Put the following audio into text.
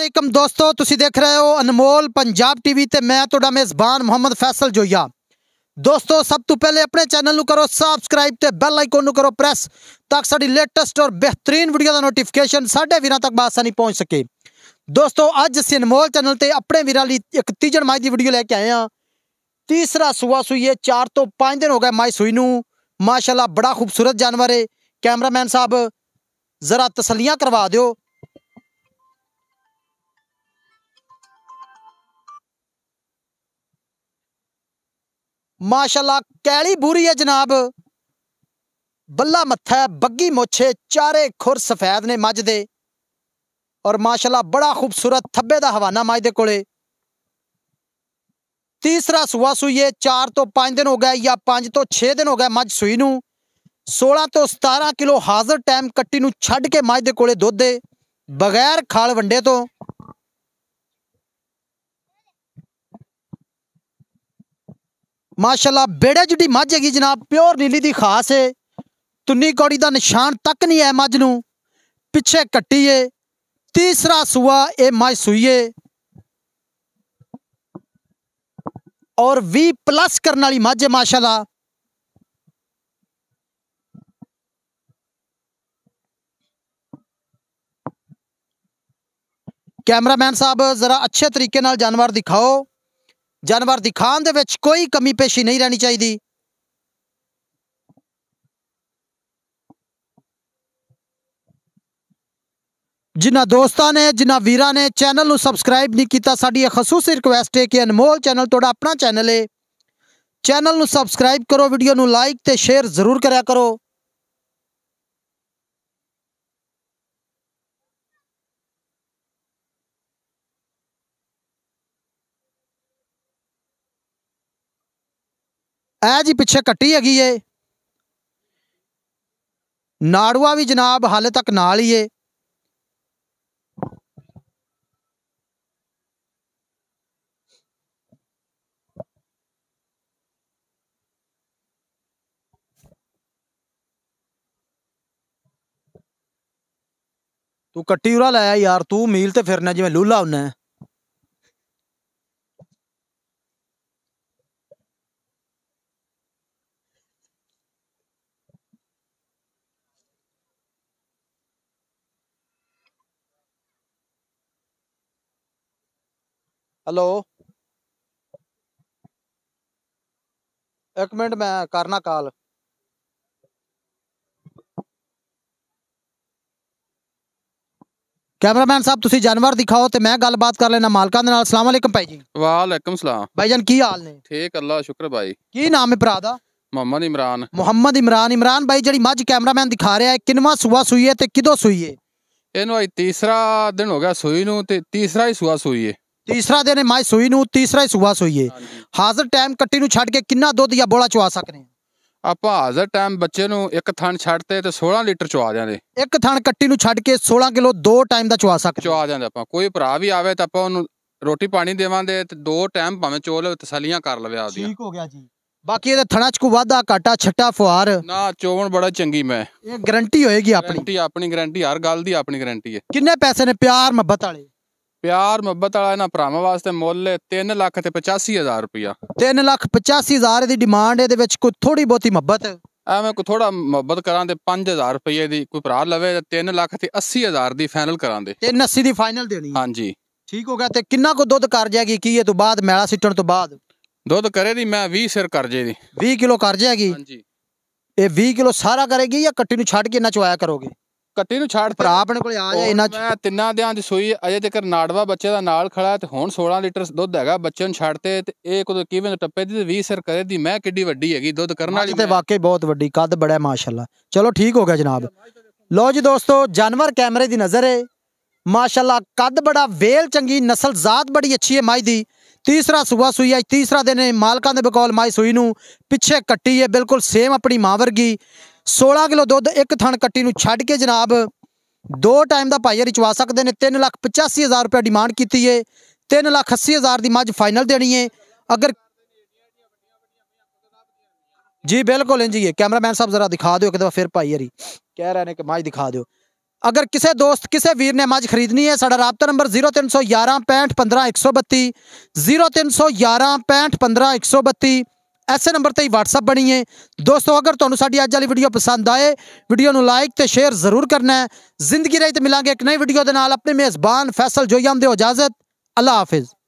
ਅਸਲਾਮੁਅਲੈਕਮ ਦੋਸਤੋ ਤੁਸੀਂ ਦੇਖ ਰਹੇ ਹੋ ਅਨਮੋਲ ਪੰਜਾਬ ਟੀਵੀ ਤੇ ਮੈਂ ਤੁਹਾਡਾ ਮੇਜ਼ਬਾਨ ਮੁਹੰਮਦ ਫੈਸਲ ਜੋਇਆ ਦੋਸਤੋ ਸਭ ਤੋਂ ਪਹਿਲੇ ਆਪਣੇ ਚੈਨਲ ਨੂੰ ਕਰੋ ਸਬਸਕ੍ਰਾਈਬ ਤੇ ਬੈਲ ਆਈਕਨ ਨੂੰ ਕਰੋ ਪ੍ਰੈਸ ਤਾਂ ਸਾਡੀ ਲੇਟੈਸਟ ਔਰ ਬਿਹਤਰੀਨ ਵੀਡੀਓ ਦਾ ਨੋਟੀਫਿਕੇਸ਼ਨ ਸਾਡੇ ਵੀਰਾਂ ਤੱਕ ਬਾਸਾਨੀ ਪਹੁੰਚ ਸਕੇ ਦੋਸਤੋ ਅੱਜ ਅਸੀਂ ਅਨਮੋਲ ਚੈਨਲ ਤੇ ਆਪਣੇ ਵੀਰਾਂ ਲਈ ਇੱਕ ਤੀਜਣ ਮਾਈ ਦੀ ਵੀਡੀਓ ਲੈ ਕੇ ਆਏ ਆ ਤੀਸਰਾ ਸੂਆ ਸੁਈਏ 4 ਤੋਂ 5 ਦਿਨ ਹੋ ਗਏ ਮਾਈ ਸੂਈ ਨੂੰ ਮਾਸ਼ਾਅੱਲਾ ਬੜਾ ਖੂਬਸੂਰਤ ਜਾਨਵਰ ਹੈ ਕੈਮਰਾਮੈਨ ਸਾਹਿਬ ਜ਼ਰਾ ਤਸਲੀਆਂ ਕਰਵਾ ਦਿਓ माशाल्लाह कैली बूरी है जनाब ਬੱਲਾ ਮੱਥਾ ਬੱਗੀ ਮੋਛੇ ਚਾਰੇ ਖੁਰ ਸਫੈਦ ਨੇ ਮੱਝ ਦੇ ਔਰ ਮਾਸ਼ਾਅੱਲਾ ਬੜਾ ਖੂਬਸੂਰਤ ਥੱਬੇ ਦਾ ਹਵਾਨਾ ਮੱਝ ਦੇ ਕੋਲੇ ਤੀਸਰਾ ਸੂਆ ਸੂਈਏ 4 ਤੋਂ 5 ਦਿਨ ਹੋ ਗਏ ਜਾਂ 5 ਤੋਂ 6 ਦਿਨ ਹੋ ਗਏ ਮੱਝ ਸੂਈ ਨੂੰ 16 ਤੋਂ 17 ਕਿਲੋ ਹਾਜ਼ਰ ਟਾਈਮ ਕੱਟੀ ਨੂੰ ਛੱਡ ਕੇ ਮੱਝ ਦੇ ਕੋਲੇ ਦੁੱਧ ਦੇ ਬਗੈਰ ਖਾਲ ਵੰਡੇ ਤੋਂ ਮਾਸ਼ਾਅੱਲਾ ਬੇੜੇ ਜੁਡੀ ਮੱਝ ਹੈਗੀ ਜਨਾਬ ਪਿਓਰ ਨੀਲੀ ਦੀ ਖਾਸ ਹੈ ਤੁੰਨੀ ਕੋੜੀ ਦਾ ਨਿਸ਼ਾਨ ਤੱਕ ਨਹੀਂ ਹੈ ਮੱਝ ਨੂੰ ਪਿੱਛੇ ਕੱਟੀ ਏ ਤੀਸਰਾ ਸੂਆ ਇਹ ਮੱਝ ਸੂਈਏ और 20 प्लस करने वाली मझ है माशाला कैमरामैन साहब जरा अच्छे तरीके जानवर दिखाओ ਜਾਨਵਰ ਦੀ ਖਾਣ ਦੇ ਵਿੱਚ ਕੋਈ ਕਮੀ ਪੇਸ਼ੀ ਨਹੀਂ ਰਹਿਣੀ ਚਾਹੀਦੀ ਜਿਨ੍ਹਾਂ ਦੋਸਤਾਂ ਨੇ ਜਿਨ੍ਹਾਂ ਵੀਰਾਂ ਨੇ ਚੈਨਲ ਨੂੰ ਸਬਸਕ੍ਰਾਈਬ ਨਹੀਂ ਕੀਤਾ ਸਾਡੀ ਇਹ ਖਸੂਸੀ ਰਿਕੁਐਸਟ ਹੈ ਕਿ ਅਨਮੋਲ ਚੈਨਲ ਤੁਹਾਡਾ ਆਪਣਾ ਚੈਨਲ ਹੈ ਚੈਨਲ ਨੂੰ ਸਬਸਕ੍ਰਾਈਬ ਕਰੋ ਵੀਡੀਓ ਨੂੰ ਲਾਈਕ ਤੇ ਸ਼ੇਅਰ ਜ਼ਰੂਰ ਕਰਿਆ ਕਰੋ ए जी पिछे कट्टी हैगी है नाड़ूआ भी जनाब हाले तक नाल ही है तू कट्टी उरा लाया यार तू मील तो फिरना जिम्मे लूला उन्हें हेलो एक मिनट मैं करना कॉल कैमरामैन साहब ਤੁਸੀਂ ਜਾਨਵਰ ਦਿਖਾਓ ਤੇ ਮੈਂ ਗੱਲਬਾਤ ਕਰ ਲੈਣਾ ਮਾਲਕਾਂ ਦੇ ਨਾਲ ਅਸਲਾਮ ਵਾਲੇਕਮ ਭਾਈ ਜੀ ਵਾਲੇਕਮ ਸਲਾਮ ਭਾਈਜਾਨ ਕੀ ਹਾਲ ਨੇ ਠੀਕ ਅੱਲਾ ਸ਼ੁਕਰ ਭਾਈ ਕੀ ਨਾਮ ਹੈ ਭਰਾ ਦਾ ਮੁਹੰਮਦ ਇਮਰਾਨ ਮੁਹੰਮਦ ਇਮਰਾਨ ਇਮਰਾਨ ਭਾਈ ਜਿਹੜੀ ਮੱਝ ਕੈਮਰਾਮੈਨ ਦਿਖਾ ਰਿਹਾ ਹੈ ਕਿੰਨਵਾ ਸੂਆ ਸੂਈ ਹੈ ਤੇ ਕਿਦੋਂ ਸੂਈ ਹੈ ਇਹਨੂੰ ਅੱਜ ਤੀਸਰਾ ਦਿਨ ਹੋ ਗਿਆ ਸੂਈ ਨੂੰ ਤੇ ਤੀਸਰਾ ਹੀ ਸੂਆ ਸੂਈ ਹੈ ਤੀਸਰਾ ਦਿਨ ਮੈਂ ਸੂਈ ਨੂੰ ਤੀਸਰਾ ਹੀ ਸੁਬਾ ਸੋਈਏ ਹਾਜ਼ਰ ਟਾਈਮ ਕੱਟੀ ਨੂੰ ਛੱਡ ਕੇ ਕਿੰਨਾ ਦੁੱਧ ਜਾਂ ਬੋਲਾ ਚਵਾ ਸਕਦੇ ਆਪਾਂ ਹਾਜ਼ਰ ਟਾਈਮ ਬੱਚੇ ਨੂੰ ਇੱਕ ਥਣ ਛੱਡਤੇ ਤੇ 16 ਲੀਟਰ ਚਵਾ ਜਾਂਦੇ ਇੱਕ ਥਣ ਕੱਟੀ ਨੂੰ ਛੱਡ ਕੇ 16 ਕਿਲੋ ਦੋ ਟਾਈਮ ਦਾ ਚਵਾ ਸਕਦੇ ਚਵਾ ਜਾਂਦੇ ਆਪਾਂ ਕੋਈ ਭਰਾ ਵੀ ਆਵੇ ਤਾਂ ਆਪਾਂ ਉਹਨੂੰ ਰੋਟੀ ਪਾਣੀ ਦੇਵਾਂਦੇ ਤੇ ਦੋ ਟਾਈਮ ਭਾਵੇਂ ਚੋਲ ਤਸਲੀਆਂ ਕਰ ਲਵੇ ਆਪਦੀ ਠੀਕ ਹੋ ਗਿਆ ਜੀ ਬਾਕੀ ਇਹਦੇ ਥਣਾ ਚ ਕੋ ਵਾਧਾ ਕਾਟਾ ਛੱਟਾ ਫੁਆਰ ਨਾ ਚੋਵਣ ਬੜਾ ਚੰਗੀ ਮੈਂ ਇਹ ਗਰੰਟੀ ਹੋਏਗੀ ਆਪਣੀ ਗਰੰਟੀ ਆਪਣੀ ਗਰੰਟੀ ਹਰ ਗੱਲ ਦੀ ਆਪਣੀ ਗਰੰਟੀ ਹੈ ਕਿੰਨੇ ਪੈਸੇ ਨੇ ਪਿਆਰ ਮੁਹੱਬਤ ਵਾਲੇ ਪਿਆਰ ਮੁਹੱਬਤ ਵਾਲਾ ਇਹਨਾਂ ਭਰਾਵਾਂ ਵਾਸਤੇ ਮੁੱਲ 3 ਲੱਖ ਤੇ 85000 ਰੁਪਇਆ 3 ਲੱਖ 85000 ਦੀ ਡਿਮਾਂਡ ਇਹਦੇ ਵਿੱਚ ਕੋਈ ਥੋੜੀ ਬਹੁਤੀ ਮੁਹੱਬਤ ਐਵੇਂ ਕੋਈ ਥੋੜਾ ਮੁਹੱਬਤ ਕਰਾਂ ਤੇ 5000 ਰੁਪਏ ਦੀ ਕੋਈ ਭਰਾ ਲਵੇ ਤੇ 3 ਲੱਖ ਤੇ 80000 ਦੀ ਫਾਈਨਲ ਕਰਾਂ ਦੇ 380 ਦੀ ਫਾਈਨਲ ਦੇਣੀ ਹਾਂਜੀ ਠੀਕ ਹੋ ਗਿਆ ਤੇ ਕਿੰਨਾ ਕੋ ਦੁੱਧ ਕਰ ਜਾਏਗੀ ਕੀ ਇਹ ਤੋਂ ਬਾਅਦ ਮੈਲਾ ਸਿੱਟਣ ਤੋਂ ਬਾਅਦ ਦੁੱਧ ਕਰੇ ਦੀ ਮੈਂ 20 ਸਿਰ ਕਰ ਜੇ ਦੀ 20 ਕਿਲੋ ਕਰ ਜਾਏਗੀ ਹਾਂਜੀ ਇਹ 20 ਕਿਲੋ ਸਾਰਾ ਕਰੇਗੀ ਜਾਂ ਕੱਟੀ ਨੂੰ ਛੱਡ ਕੇ ਚ ਆਇਆ ਕਰੋਗੇ ਕੱਟੀ ਨੂੰ ਛਾੜ ਭਰਾ ਆਪਣੇ ਕੋਲ ਆ ਜਾ ਇਹਨਾਂ ਚ ਮੈਂ ਤਿੰਨਾਂ ਦਿਆਂ ਦੀ ਸੂਈ ਅਜੇ ਤੱਕ ਨਾੜਵਾ ਬੱਚੇ ਦਾ ਨਾਲ ਖੜਾ ਤੇ ਹੁਣ 16 ਲੀਟਰ ਦੁੱਧ ਹੈਗਾ ਬੱਚੇ ਨੂੰ ਛੱਡ ਤੇ ਇਹ ਕੋਈ ਕਿਵੇਂ ਟੱਪੇ ਦੀ 20 ਸਰ ਕਰੇ ਦੀ ਮੈਂ ਕਿੱਡੀ ਵੱਡੀ ਹੈਗੀ ਦੁੱਧ ਕਰਨ ਵਾਲੀ ਤੇ ਵਾਕਈ ਬਹੁਤ ਵੱਡੀ ਕੱਦ ਬੜਾ ਮਾਸ਼ਾਅੱਲਾ ਚਲੋ ਠੀਕ ਹੋ ਗਿਆ ਜਨਾਬ ਲੋ ਜੀ ਦੋਸਤੋ ਜਾਨਵਰ ਕੈਮਰੇ ਦੀ ਨਜ਼ਰ ਹੈ ਮਾਸ਼ਾਅੱਲਾ ਕੱਦ ਬੜਾ ਵੇਲ ਚੰਗੀ ਨਸਲ ਜ਼ਾਤ ਬੜੀ ਅੱਛੀ ਹੈ ਮਾਈ ਦੀ ਤੀਸਰਾ ਸੁਬਾ ਸੂਈ ਅੱਜ ਤੀਸਰਾ ਦਿਨ ਮਾਲਕਾਂ ਦੇ ਬਕੌਲ ਮਾਈ ਸੂਈ ਨੂੰ ਪਿੱਛੇ ਕੱਟੀ ਹੈ ਬਿਲਕੁਲ ਸੇਮ ਆਪਣੀ ਮਾਂ ਵਰਗੀ 16 ਕਿਲੋ ਦੁੱਧ ਇੱਕ ਥਣ ਕੱਟੀ ਨੂੰ ਛੱਡ ਕੇ ਜਨਾਬ ਦੋ ਟਾਈਮ ਦਾ सकते हैं तीन लख पचासी हज़ार रुपया डिमांड की है तीन लख ਲੱਖ हज़ार की ਮੱਝ फाइनल देनी है अगर जी बिल्कुल जी ये कैमरामैन साहब जरा दिखा दो एक दफ़ा फिर भाई यारी कह रहे हैं कि मझ दिखा दो अगर किसी दोस्त किसी वीर ने मझ खरीदनी है साढ़ा रबता नंबर जीरो तीन सौ ग्यारह पैंठ पंद्रह एक सौ बत्ती जीरो तीन सौ ग्यारह पैंठ पंद्रह एक सौ बत्ती ऐसे नंबर पर ही वट्सअप बनीए दोस्तों अगर तुम्हें साड़ी अज वाली वीडियो पसंद आए वीडियो में लाइक तो शेयर जरूर करना है जिंदगी रही तो मिलेंगे एक नई वीडियो के नाल अपने मेजबान फैसल जोई आम दो इजाजत अल्लाह हाफिज़